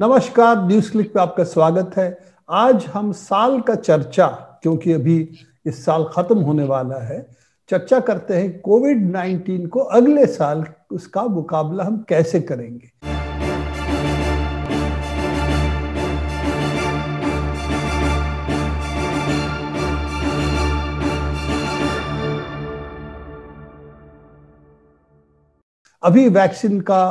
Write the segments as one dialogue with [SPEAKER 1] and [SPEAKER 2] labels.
[SPEAKER 1] नमस्कार news click पे आपका स्वागत है आज हम साल का चर्चा क्योंकि अभी इस साल खत्म होने वाला है चर्चा करते हैं कोविड 19 को अगले साल उसका मुकाबला हम कैसे करेंगे अभी वैक्सीन का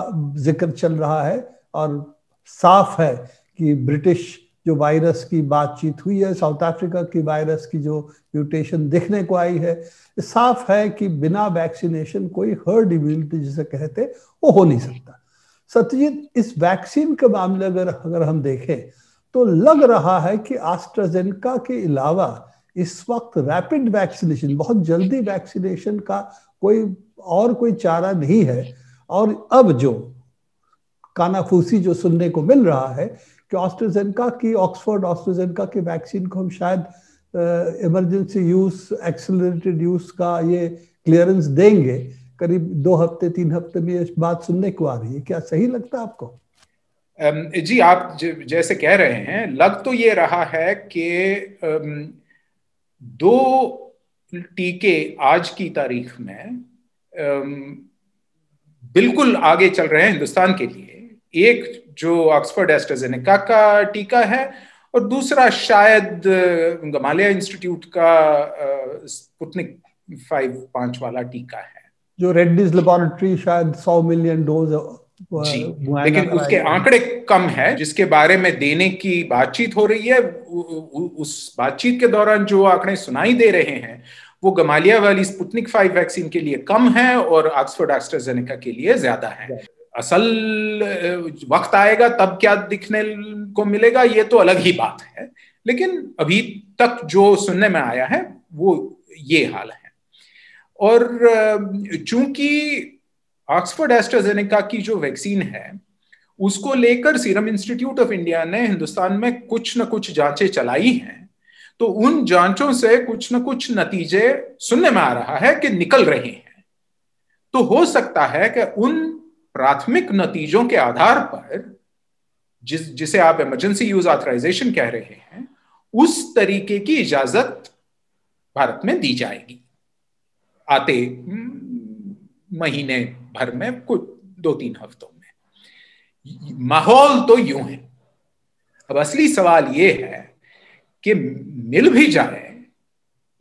[SPEAKER 1] जिक्र चल रहा है और साफ है कि ब्रिटिश जो वायरस की बातचीत हुई है साउथ अफ्रीका की वायरस की जो म्यूटेशन देखने को आई है साफ है कि बिना वैक्सीनेशन कोई हर्ड इम्यूनिटी जिसे कहते वो हो नहीं सकता सत्यजीत इस वैक्सीन के मामले अगर अगर हम देखें तो लग रहा है कि आस्ट्राजेनका के अलावा इस वक्त रैपिड वैक्सीनेशन बहुत जल्दी वैक्सीनेशन का कोई और कोई चारा नहीं है और अब जो कानाफूसी जो सुनने को मिल रहा है कि ऑस्ट्रोजेनका की ऑक्सफोर्ड ऑस्ट्रोजेनका की वैक्सीन को हम शायद इमरजेंसी यूज एक्सेलरेटेड यूज का ये क्लियरेंस देंगे करीब दो हफ्ते तीन हफ्ते में ये बात सुनने को आ रही है क्या सही लगता है आपको
[SPEAKER 2] जी आप जैसे कह रहे हैं लग तो ये रहा है कि दो टीके आज की तारीख में बिल्कुल आगे चल रहे हैं हिंदुस्तान के लिए एक जो ऑक्सफोर्ड एस्ट्राजेनेका का टीका है और दूसरा शायद गमालिया इंस्टीट्यूट का स्पुतनिक फाइव पांच वाला टीका है
[SPEAKER 1] जो रेड्डीज लेबोरेटरी शायद सौ मिलियन डोज जी लेकिन उसके
[SPEAKER 2] आंकड़े कम है जिसके बारे में देने की बातचीत हो रही है उस बातचीत के दौरान जो आंकड़े सुनाई दे रहे हैं वो गमालिया वाली स्पुतनिक फाइव वैक्सीन के लिए कम है और ऑक्सफोर्ड एस्ट्राजेनेका के लिए ज्यादा है असल वक्त आएगा तब क्या दिखने को मिलेगा ये तो अलग ही बात है लेकिन अभी तक जो सुनने में आया है वो ये हाल है और चूंकि ऑक्सफोर्ड एस्ट्राजेनेका की जो वैक्सीन है उसको लेकर सीरम इंस्टीट्यूट ऑफ इंडिया ने हिंदुस्तान में कुछ न कुछ जांचें चलाई हैं तो उन जांचों से कुछ न कुछ नतीजे सुनने में आ रहा है कि निकल रहे हैं तो हो सकता है कि उन प्राथमिक नतीजों के आधार पर जिस जिसे आप इमरजेंसी यूज ऑथराइजेशन कह रहे हैं उस तरीके की इजाजत भारत में दी जाएगी आते हम्म, महीने भर में कुछ दो तीन हफ्तों में माहौल तो यूं है अब असली सवाल यह है कि मिल भी जाए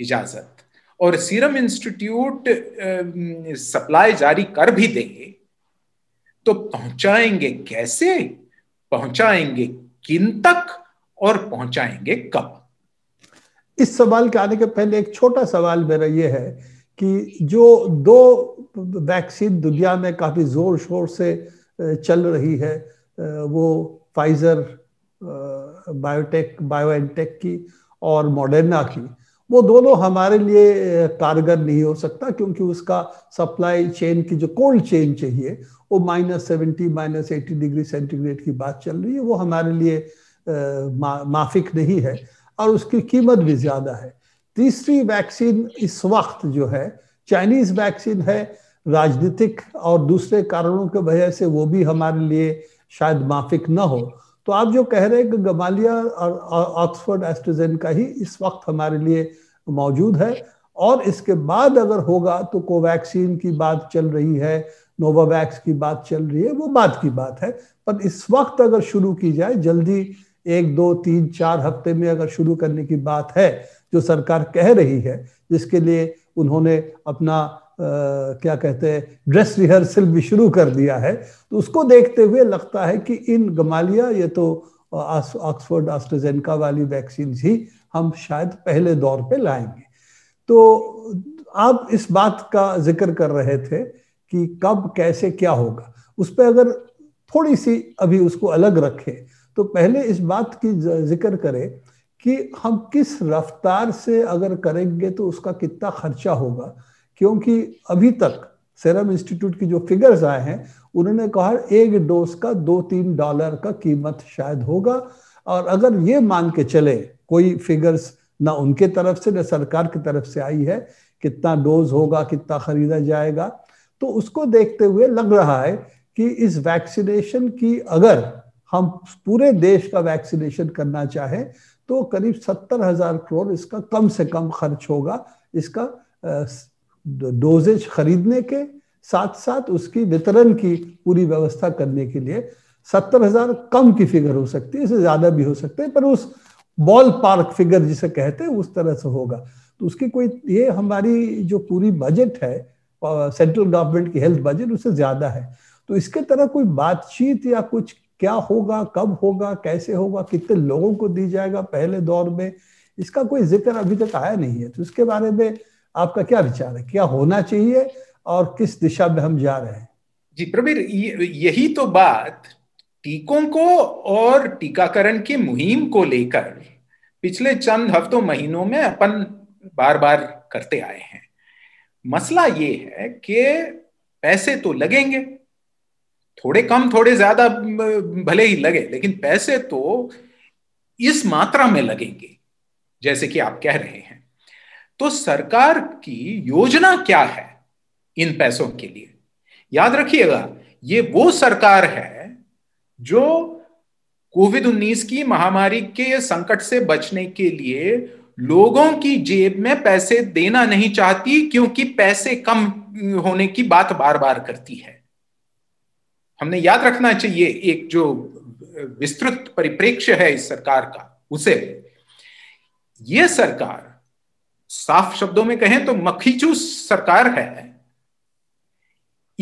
[SPEAKER 2] इजाजत और सीरम इंस्टीट्यूट हम्म, सप्लाई जारी कर भी देंगे तो पहुंचाएंगे कैसे पहुंचाएंगे किन तक और पहुंचाएंगे कब
[SPEAKER 1] इस सवाल के आने के पहले एक छोटा सवाल मेरा यह है कि जो दो वैक्सीन दुनिया में काफी जोर शोर से चल रही है वो फाइजर बायोटेक बायोएनटेक की और मॉडर्ना की वो दोनों हमारे लिए कारगर नहीं हो सकता क्योंकि उसका सप्लाई चेन की जो कोल्ड चेन चाहिए वो minus seventy minus eighty degree centigrade की बात चल रही है वो हमारे लिए मा, माफिक नहीं है और उसकी कीमत भी ज़्यादा है तीसरी वैक्सीन इस वक्त जो है चाइनीज वैक्सीन है राजनीतिक और दूसरे कारणों के वजह से वो भी हमारे लिए शायद माफिक ना हो तो आप जो कह रहे हैं कि गमालिया और ऑक्सफोर्ड एस्ट्रोजेन का ही इस वक्त हमारे लिए मौजूद है और इसके बाद अगर होगा तो कोवैक्सीन की बात चल रही है नोवावैक्स की बात चल रही है वो बात की बात है पर इस वक्त अगर शुरू की जाए जल्दी एक दो तीन चार हफ्ते में अगर शुरू करने की बात है जो सरकार कह रही है जिसके लिए उन्होंने अपना क्या कहते हैं ड्रेस रिहर्सल भी शुरू कर दिया है तो उसको देखते हुए लगता है कि इन गमालिया ये तो ऑक्सफोर्ड आस्ट्रोजेनका वाली वैक्सीन ही हम शायद पहले दौर पे लाएंगे तो आप इस बात का जिक्र कर रहे थे कि कब कैसे क्या होगा उस पर अगर थोड़ी सी अभी उसको अलग रखें तो पहले इस बात की जिक्र करें कि हम किस रफ्तार से अगर करेंगे तो उसका कितना खर्चा होगा क्योंकि अभी तक सेरम इंस्टीट्यूट की जो फिगर्स आए हैं उन्होंने कहा एक डोज का दो तीन डॉलर का कीमत शायद होगा और अगर ये मान के चले कोई फिगर्स ना उनके तरफ से ना सरकार की तरफ से आई है कितना डोज होगा कितना खरीदा जाएगा तो उसको देखते हुए लग रहा है कि इस वैक्सीनेशन की अगर हम पूरे देश का वैक्सीनेशन करना चाहें तो करीब सत्तर हजार करोड़ इसका कम से कम खर्च होगा इसका डोजेज खरीदने के साथ साथ उसकी वितरण की पूरी व्यवस्था करने के लिए सत्तर हजार कम की फिगर हो सकती है इससे ज्यादा भी हो सकते हैं पर उस बॉल पार्क फिगर जिसे कहते हैं उस तरह से होगा तो उसकी कोई ये हमारी जो पूरी बजट है सेंट्रल गवर्नमेंट की हेल्थ बजट उससे ज्यादा है तो इसके तरह कोई बातचीत या कुछ क्या होगा कब होगा कैसे होगा कितने लोगों को दी जाएगा पहले दौर में इसका कोई जिक्र अभी तक आया नहीं है तो इसके बारे में आपका क्या विचार है क्या होना चाहिए और किस दिशा में हम जा रहे हैं
[SPEAKER 2] जी प्रवीर यही तो बात टीकों को और टीकाकरण की मुहिम को लेकर पिछले चंद हफ्तों महीनों में अपन बार बार करते आए हैं मसला ये है कि पैसे तो लगेंगे थोड़े कम थोड़े ज्यादा भले ही लगे लेकिन पैसे तो इस मात्रा में लगेंगे जैसे कि आप कह रहे हैं तो सरकार की योजना क्या है इन पैसों के लिए याद रखिएगा ये वो सरकार है जो कोविड 19 की महामारी के संकट से बचने के लिए लोगों की जेब में पैसे देना नहीं चाहती क्योंकि पैसे कम होने की बात बार बार करती है हमने याद रखना चाहिए एक जो विस्तृत परिप्रेक्ष्य है इस सरकार का उसे ये सरकार साफ शब्दों में कहें तो मखीचू सरकार है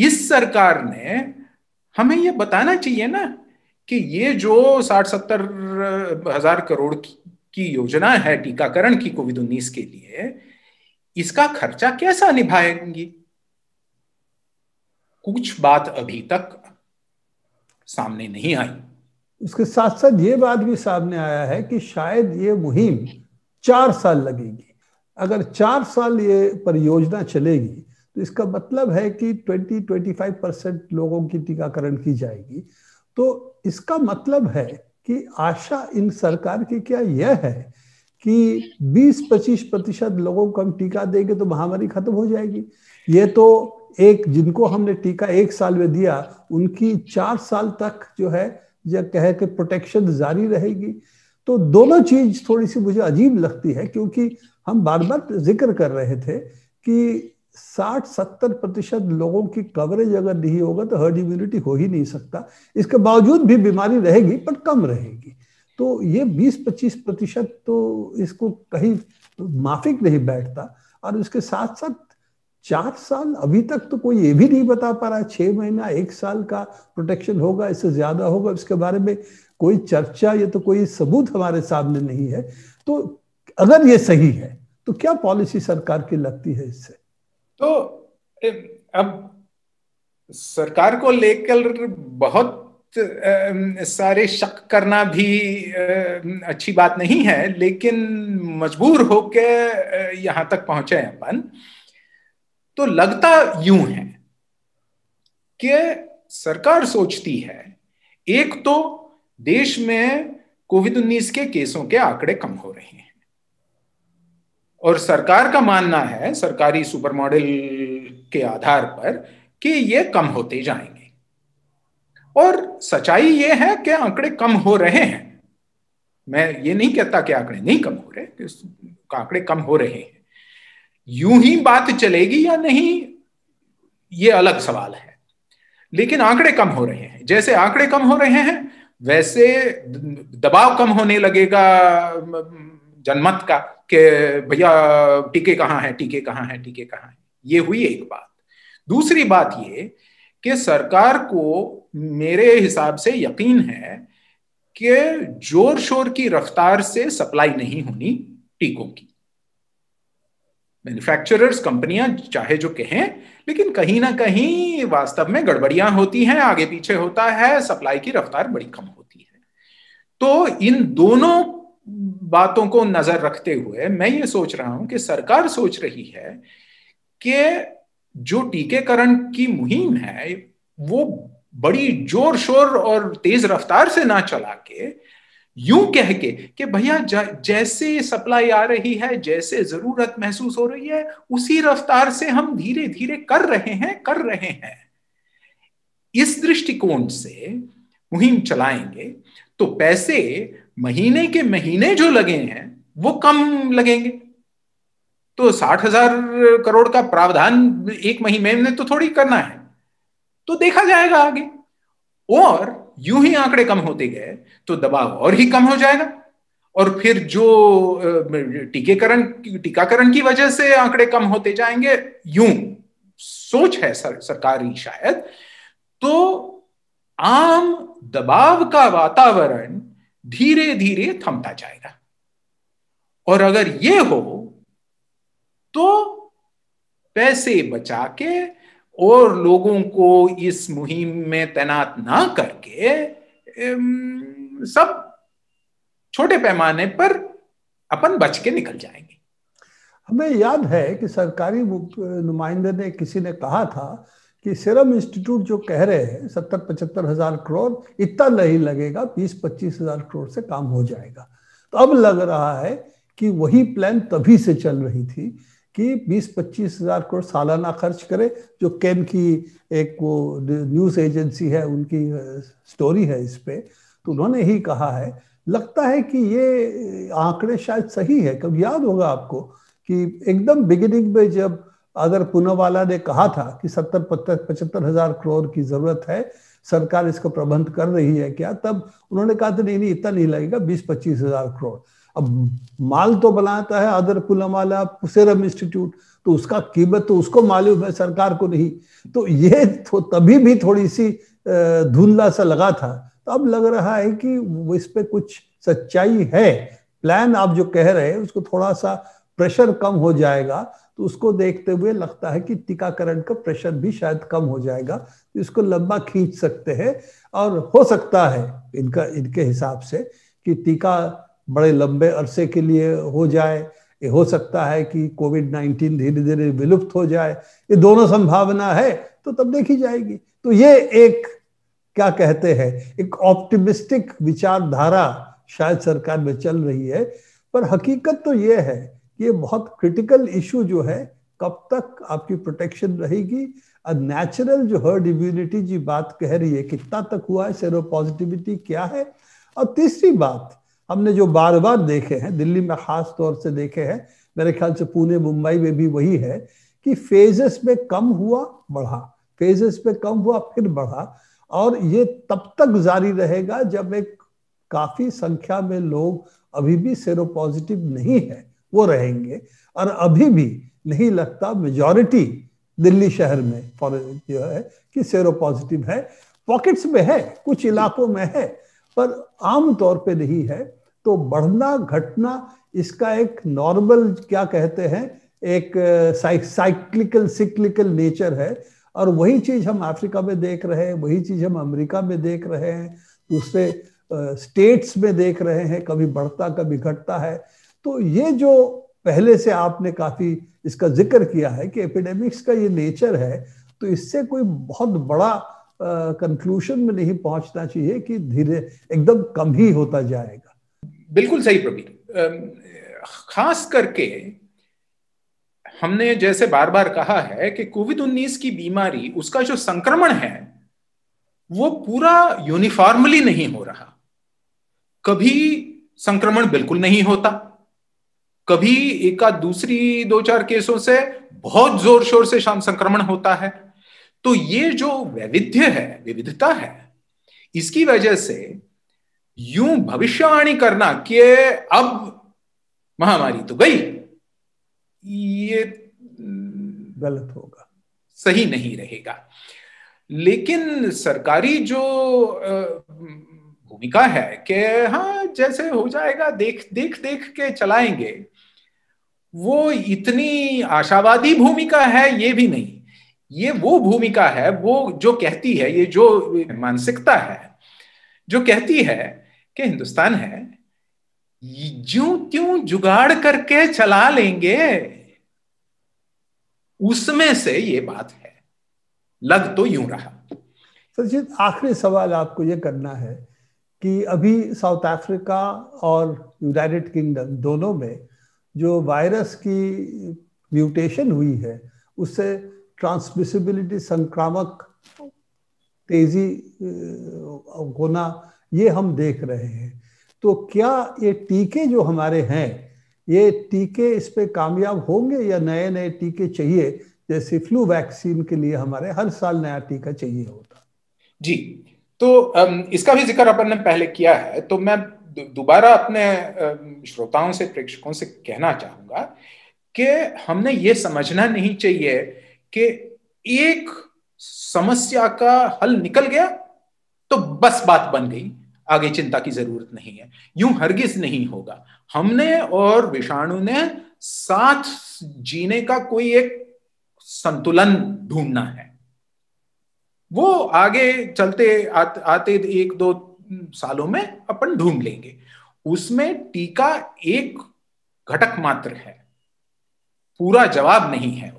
[SPEAKER 2] इस सरकार ने हमें यह बताना चाहिए ना कि ये जो साठ सत्तर हजार करोड़ की, की योजना है टीकाकरण की कोविड उन्नीस के लिए इसका खर्चा कैसा निभाएंगी कुछ बात अभी तक सामने नहीं आई
[SPEAKER 1] उसके साथ साथ ये बात भी सामने आया है कि शायद ये मुहिम चार साल लगेगी अगर चार साल ये परियोजना चलेगी तो इसका मतलब है कि 20-25 परसेंट लोगों की टीकाकरण की जाएगी तो इसका मतलब है कि आशा इन सरकार की क्या यह है कि 20-25 प्रतिशत लोगों को हम टीका देंगे तो महामारी खत्म हो जाएगी ये तो एक जिनको हमने टीका एक साल में दिया उनकी चार साल तक जो है जब कह के प्रोटेक्शन जारी रहेगी तो दोनों चीज थोड़ी सी मुझे अजीब लगती है क्योंकि हम बार बार जिक्र कर रहे थे कि 60-70 प्रतिशत लोगों की कवरेज अगर नहीं होगा तो हर्ड इम्यूनिटी हो ही नहीं सकता इसके बावजूद भी बीमारी रहेगी पर कम रहेगी तो ये 20-25 प्रतिशत तो इसको कहीं माफिक नहीं बैठता और इसके साथ साथ चार साल अभी तक तो कोई ये भी नहीं बता पा रहा छः महीना एक साल का प्रोटेक्शन होगा इससे ज़्यादा होगा इसके बारे में कोई चर्चा या तो कोई सबूत हमारे सामने नहीं है तो अगर ये सही है तो क्या पॉलिसी सरकार की लगती है इससे
[SPEAKER 2] तो अब सरकार को लेकर बहुत सारे शक करना भी अच्छी बात नहीं है लेकिन मजबूर होके यहां तक पहुंचे हैं अपन तो लगता यूं है कि सरकार सोचती है एक तो देश में कोविड उन्नीस के केसों के आंकड़े कम हो रहे हैं और सरकार का मानना है सरकारी सुपर मॉडल के आधार पर कि ये कम होते जाएंगे और सच्चाई ये है कि आंकड़े कम हो रहे हैं मैं ये नहीं कहता कि आंकड़े नहीं कम हो रहे आंकड़े कम हो रहे हैं यूं ही बात चलेगी या नहीं ये अलग सवाल है लेकिन आंकड़े कम हो रहे हैं जैसे आंकड़े कम हो रहे हैं वैसे दबाव कम होने लगेगा जनमत का कि भैया टीके कहाँ है टीके कहाँ है टीके कहाँ है ये हुई एक बात दूसरी बात ये कि सरकार को मेरे हिसाब से यकीन है कि जोर शोर की रफ्तार से सप्लाई नहीं होनी टीकों की मैन्युफैक्चरर्स कंपनियां चाहे जो कहें लेकिन कहीं ना कहीं वास्तव में गड़बड़ियां होती हैं आगे पीछे होता है सप्लाई की रफ्तार बड़ी कम होती है तो इन दोनों बातों को नजर रखते हुए मैं ये सोच रहा हूं कि सरकार सोच रही है कि जो टीकेकरण की मुहिम है वो बड़ी जोर शोर और तेज रफ्तार से ना चला के यूं कह के कि भैया जैसे सप्लाई आ रही है जैसे जरूरत महसूस हो रही है उसी रफ्तार से हम धीरे धीरे कर रहे हैं कर रहे हैं इस दृष्टिकोण से मुहिम चलाएंगे तो पैसे महीने के महीने जो लगे हैं वो कम लगेंगे तो साठ हजार करोड़ का प्रावधान एक महीने में तो थोड़ी करना है तो देखा जाएगा आगे और यूं ही आंकड़े कम होते गए तो दबाव और ही कम हो जाएगा और फिर जो टीकेकरण टीकाकरण की वजह से आंकड़े कम होते जाएंगे यूं सोच है सर, सरकारी शायद तो आम दबाव का वातावरण धीरे धीरे थमता जाएगा और अगर ये हो तो पैसे बचा के और लोगों को इस मुहिम में तैनात ना करके सब छोटे पैमाने पर अपन बच के निकल जाएंगे
[SPEAKER 1] हमें याद है कि सरकारी नुमाइंदे ने किसी ने कहा था कि सेरम इंस्टीट्यूट जो कह रहे हैं सत्तर पचहत्तर हजार करोड़ इतना नहीं लगेगा बीस पच्चीस हजार करोड़ से काम हो जाएगा तो अब लग रहा है कि वही प्लान तभी से चल रही थी कि बीस पच्चीस हजार करोड़ सालाना खर्च करे जो केम की एक वो न्यूज एजेंसी है उनकी स्टोरी है इस पर तो उन्होंने ही कहा है लगता है कि ये आंकड़े शायद सही है कब याद होगा आपको कि एकदम बिगिनिंग में जब अगर पूनावाला ने कहा था कि सत्तर पचहत्तर हजार करोड़ की जरूरत है सरकार इसका प्रबंध कर रही है क्या तब उन्होंने कहा था नहीं नहीं इतना नहीं लगेगा बीस पच्चीस हजार करोड़ अब माल तो बनाता है अदर पुलमाला सेरम इंस्टीट्यूट तो उसका कीमत तो उसको मालूम है सरकार को नहीं तो ये तो तभी भी थोड़ी सी धुंधला सा लगा था तो अब लग रहा है कि इस पर कुछ सच्चाई है प्लान आप जो कह रहे हैं उसको थोड़ा सा प्रेशर कम हो जाएगा तो उसको देखते हुए लगता है कि टीकाकरण का प्रेशर भी शायद कम हो जाएगा तो इसको लंबा खींच सकते हैं और हो सकता है इनका इनके हिसाब से कि टीका बड़े लंबे अरसे के लिए हो जाए हो सकता है कि कोविड नाइन्टीन धीरे धीरे विलुप्त हो जाए ये दोनों संभावना है तो तब देखी जाएगी तो ये एक क्या कहते हैं एक ऑप्टिमिस्टिक विचारधारा शायद सरकार में चल रही है पर हकीकत तो ये है ये बहुत क्रिटिकल इशू जो है कब तक आपकी प्रोटेक्शन रहेगी नेचुरल जो हर्ड इम्यूनिटी जी बात कह रही है कितना तक हुआ है सेरो पॉजिटिविटी क्या है और तीसरी बात हमने जो बार बार देखे हैं दिल्ली में खास तौर से देखे हैं मेरे ख्याल से पुणे मुंबई में भी वही है कि फेजेस में कम हुआ बढ़ा फेजेस में कम हुआ फिर बढ़ा और ये तब तक जारी रहेगा जब एक काफी संख्या में लोग अभी भी सेरो पॉजिटिव नहीं है वो रहेंगे और अभी भी नहीं लगता मेजॉरिटी दिल्ली शहर में फॉर जो है कि सेरो पॉजिटिव है पॉकेट्स में है कुछ इलाकों में है पर आम तौर पे नहीं है तो बढ़ना घटना इसका एक नॉर्मल क्या कहते हैं एक साइक्लिकल सिक्लिकल नेचर है और वही चीज हम अफ्रीका में देख रहे हैं वही चीज हम अमेरिका में देख रहे हैं दूसरे स्टेट्स में देख रहे हैं कभी बढ़ता कभी घटता है तो ये जो पहले से आपने काफी इसका जिक्र किया है कि एपिडेमिक्स का ये नेचर है तो इससे कोई बहुत बड़ा कंक्लूशन में नहीं पहुंचना चाहिए कि धीरे एकदम कम ही होता जाएगा बिल्कुल सही
[SPEAKER 2] प्रवीण खास करके हमने जैसे बार बार कहा है कि कोविड उन्नीस की बीमारी उसका जो संक्रमण है वो पूरा यूनिफॉर्मली नहीं हो रहा कभी संक्रमण बिल्कुल नहीं होता कभी एक दूसरी दो चार केसों से बहुत जोर शोर से शाम संक्रमण होता है तो ये जो वैविध्य है विविधता है इसकी वजह से यूं भविष्यवाणी करना कि अब महामारी तो गई ये गलत होगा सही नहीं रहेगा लेकिन सरकारी जो भूमिका है कि हाँ जैसे हो जाएगा देख देख देख के चलाएंगे वो इतनी आशावादी भूमिका है ये भी नहीं ये वो भूमिका है वो जो कहती है ये जो मानसिकता है जो कहती है कि हिंदुस्तान है जो क्यों जुगाड़ करके चला लेंगे उसमें से ये बात है लग तो यूं रहा
[SPEAKER 1] सचित आखिरी सवाल आपको ये करना है कि अभी साउथ अफ्रीका और यूनाइटेड किंगडम दोनों में जो वायरस की म्यूटेशन हुई है उससे ट्रांसमिसिबिलिटी संक्रामक तेजी होना ये हम देख रहे हैं तो क्या ये टीके जो हमारे हैं ये टीके इस पर कामयाब होंगे या नए नए टीके चाहिए जैसे फ्लू वैक्सीन के लिए हमारे हर साल नया टीका चाहिए होता जी
[SPEAKER 2] तो इसका भी जिक्र अपन ने पहले किया है तो मैं दोबारा अपने श्रोताओं से प्रेक्षकों से कहना चाहूंगा कि हमने ये समझना नहीं चाहिए कि एक समस्या का हल निकल गया तो बस बात बन गई आगे चिंता की जरूरत नहीं है यूं हरगिज नहीं होगा हमने और विषाणु ने साथ जीने का कोई एक संतुलन ढूंढना है वो आगे चलते आ, आते एक दो सालों में अपन ढूंढ लेंगे उसमें टीका एक घटक मात्र है पूरा जवाब नहीं है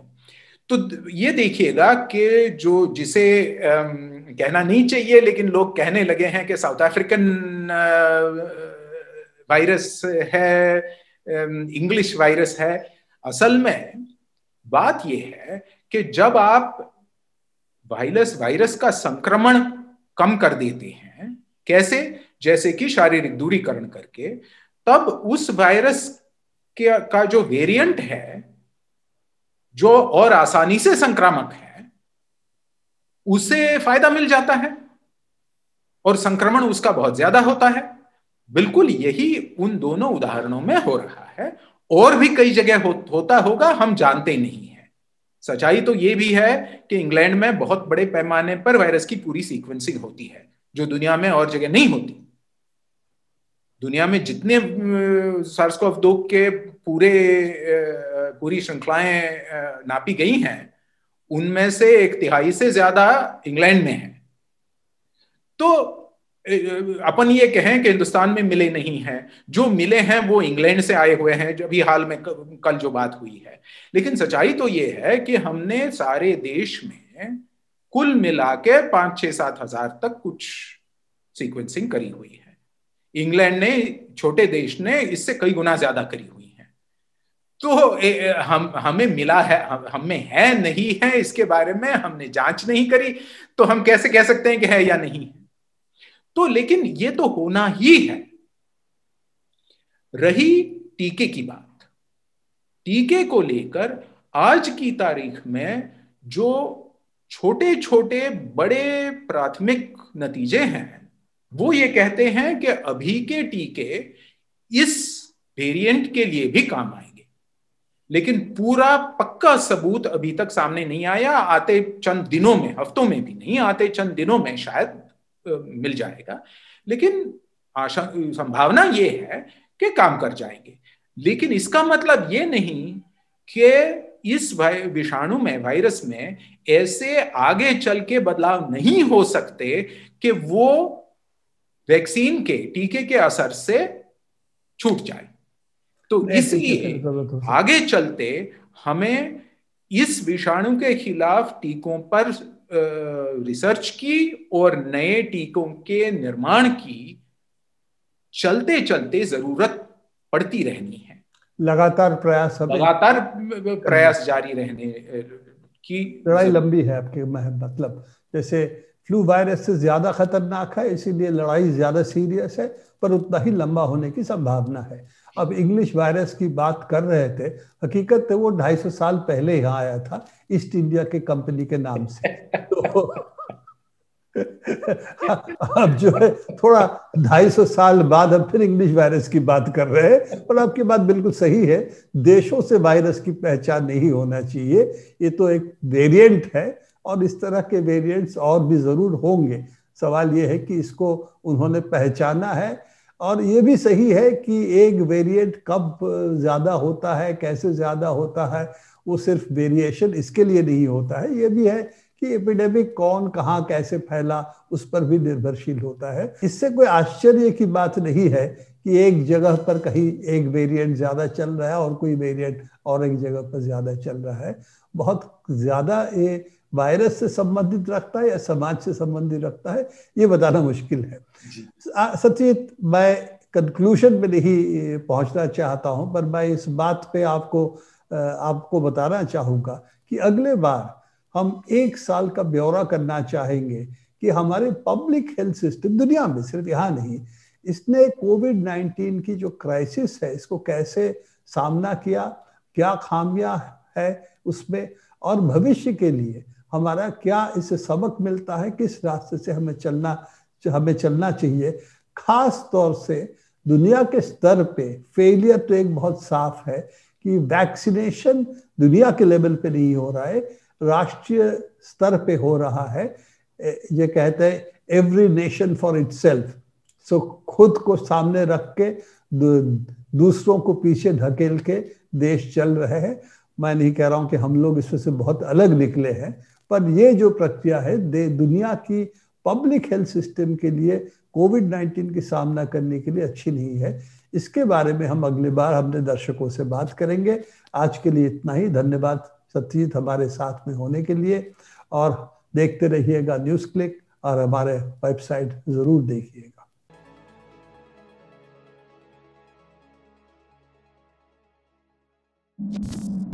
[SPEAKER 2] तो ये देखिएगा कि जो जिसे कहना नहीं चाहिए लेकिन लोग कहने लगे हैं कि साउथ अफ्रीकन वायरस है इंग्लिश वायरस है असल में बात यह है कि जब आप वायरस वायरस का संक्रमण कम कर देते हैं कैसे जैसे कि शारीरिक दूरीकरण करके तब उस वायरस के का जो वेरिएंट है जो और आसानी से संक्रामक है उसे फायदा मिल जाता है और संक्रमण उसका बहुत ज्यादा होता है बिल्कुल यही उन दोनों उदाहरणों में हो रहा है और भी कई जगह हो, होता होगा हम जानते नहीं है सच्चाई तो ये भी है कि इंग्लैंड में बहुत बड़े पैमाने पर वायरस की पूरी सीक्वेंसिंग होती है जो दुनिया में और जगह नहीं होती दुनिया में जितने सार्सकोफ दो के पूरे पूरी श्रृंखलाएं नापी गई हैं उनमें से एक तिहाई से ज्यादा इंग्लैंड में है तो अपन ये कहें कि हिंदुस्तान में मिले नहीं हैं जो मिले हैं वो इंग्लैंड से आए हुए हैं जो अभी हाल में कल जो बात हुई है लेकिन सच्चाई तो ये है कि हमने सारे देश में कुल मिला के पांच छह सात हजार तक कुछ सीक्वेंसिंग करी हुई है इंग्लैंड ने छोटे देश ने इससे कई गुना ज्यादा करी हुई है तो ए, हम हमें मिला है हम, हमें है नहीं है इसके बारे में हमने जांच नहीं करी तो हम कैसे कह सकते हैं कि है या नहीं है तो लेकिन ये तो होना ही है रही टीके की बात टीके को लेकर आज की तारीख में जो छोटे छोटे बड़े प्राथमिक नतीजे हैं वो ये कहते हैं कि अभी के टीके इस वेरिएंट के लिए भी काम आएंगे लेकिन पूरा पक्का सबूत अभी तक सामने नहीं आया आते चंद दिनों में हफ्तों में भी नहीं आते चंद दिनों में शायद मिल जाएगा लेकिन आशा संभावना ये है कि काम कर जाएंगे लेकिन इसका मतलब ये नहीं कि इस विषाणु में वायरस में ऐसे आगे चल के बदलाव नहीं हो सकते कि वो वैक्सीन के टीके के असर से छूट जाए तो इसलिए आगे चलते हमें इस विषाणु के खिलाफ टीकों पर रिसर्च की और नए टीकों के निर्माण की चलते चलते जरूरत पड़ती रहनी है
[SPEAKER 1] लगातार प्रयास लगातार
[SPEAKER 2] प्रयास जारी रहने
[SPEAKER 1] की लड़ाई लंबी है आपके मतलब जैसे फ्लू वायरस से ज्यादा खतरनाक है इसीलिए लड़ाई ज्यादा सीरियस है पर उतना ही लंबा होने की संभावना है अब इंग्लिश वायरस की बात कर रहे थे हकीकत वो ढाई सौ साल पहले यहाँ आया था ईस्ट इंडिया के कंपनी के नाम से तो अब जो है थोड़ा ढाई सौ साल बाद हम फिर इंग्लिश वायरस की बात कर रहे हैं और आपकी बात बिल्कुल सही है देशों से वायरस की पहचान नहीं होना चाहिए ये तो एक वेरिएंट है और इस तरह के वेरिएंट्स और भी ज़रूर होंगे सवाल ये है कि इसको उन्होंने पहचाना है और ये भी सही है कि एक वेरिएंट कब ज़्यादा होता है कैसे ज़्यादा होता है वो सिर्फ वेरिएशन इसके लिए नहीं होता है ये भी है कि एपिडेमिक कौन कहाँ कैसे फैला उस पर भी निर्भरशील होता है इससे कोई आश्चर्य की बात नहीं है कि एक जगह पर कहीं एक वेरिएंट ज़्यादा चल रहा है और कोई वेरिएंट और एक जगह पर ज़्यादा चल रहा है बहुत ज़्यादा ये वायरस से संबंधित रखता है या समाज से संबंधित रखता है ये बताना मुश्किल है सचित मैं कंक्लूजन में नहीं पहुंचना चाहता हूं पर मैं इस बात पे आपको आपको बताना चाहूंगा कि अगले बार हम एक साल का ब्यौरा करना चाहेंगे कि हमारे पब्लिक हेल्थ सिस्टम दुनिया में सिर्फ यहाँ नहीं इसने कोविड नाइन्टीन की जो क्राइसिस है इसको कैसे सामना किया क्या खामियां है उसमें और भविष्य के लिए हमारा क्या इससे सबक मिलता है किस रास्ते से हमें चलना हमें चलना चाहिए खास तौर से दुनिया के स्तर पे फेलियर तो एक बहुत साफ है कि वैक्सीनेशन दुनिया के लेवल पे नहीं हो रहा है राष्ट्रीय स्तर पे हो रहा है ये कहते हैं every nation for itself so खुद को सामने रख के दूसरों को पीछे ढकेल के देश चल रहे हैं मैं नहीं कह रहा हूँ कि हम लोग इसमें से बहुत अलग निकले हैं पर ये जो प्रक्रिया है दे दुनिया की पब्लिक हेल्थ सिस्टम के लिए कोविड नाइन्टीन की सामना करने के लिए अच्छी नहीं है इसके बारे में हम अगली बार हमने दर्शकों से बात करेंगे आज के लिए इतना ही धन्यवाद सत्यजीत हमारे साथ में होने के लिए और देखते रहिएगा न्यूज़ क्लिक और हमारे वेबसाइट ज़रूर देखिएगा Thank you.